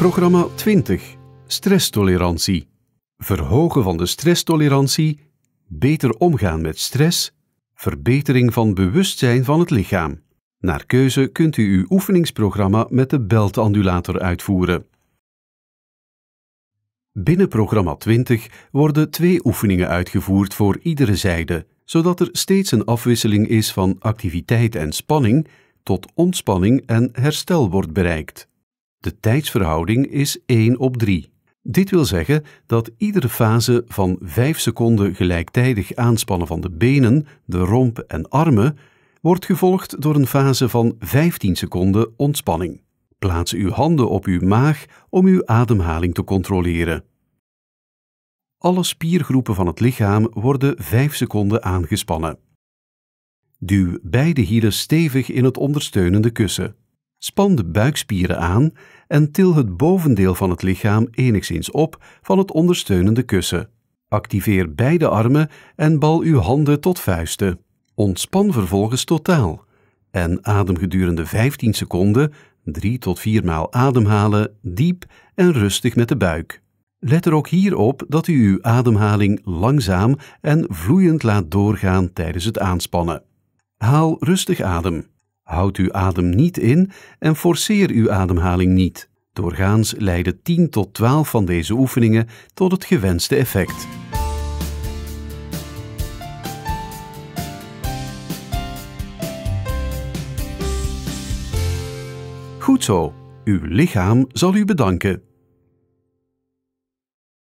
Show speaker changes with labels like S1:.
S1: Programma 20. Stresstolerantie. Verhogen van de stresstolerantie, beter omgaan met stress, verbetering van bewustzijn van het lichaam. Naar keuze kunt u uw oefeningsprogramma met de beltandulator uitvoeren. Binnen programma 20 worden twee oefeningen uitgevoerd voor iedere zijde, zodat er steeds een afwisseling is van activiteit en spanning tot ontspanning en herstel wordt bereikt. De tijdsverhouding is 1 op 3. Dit wil zeggen dat iedere fase van 5 seconden gelijktijdig aanspannen van de benen, de romp en armen wordt gevolgd door een fase van 15 seconden ontspanning. Plaats uw handen op uw maag om uw ademhaling te controleren. Alle spiergroepen van het lichaam worden 5 seconden aangespannen. Duw beide hielen stevig in het ondersteunende kussen. Span de buikspieren aan en til het bovendeel van het lichaam enigszins op van het ondersteunende kussen. Activeer beide armen en bal uw handen tot vuisten. Ontspan vervolgens totaal en adem gedurende 15 seconden, 3 tot 4 maal ademhalen, diep en rustig met de buik. Let er ook hier op dat u uw ademhaling langzaam en vloeiend laat doorgaan tijdens het aanspannen. Haal rustig adem. Houd uw adem niet in en forceer uw ademhaling niet. Doorgaans leiden 10 tot 12 van deze oefeningen tot het gewenste effect. Goed zo, uw lichaam zal u bedanken.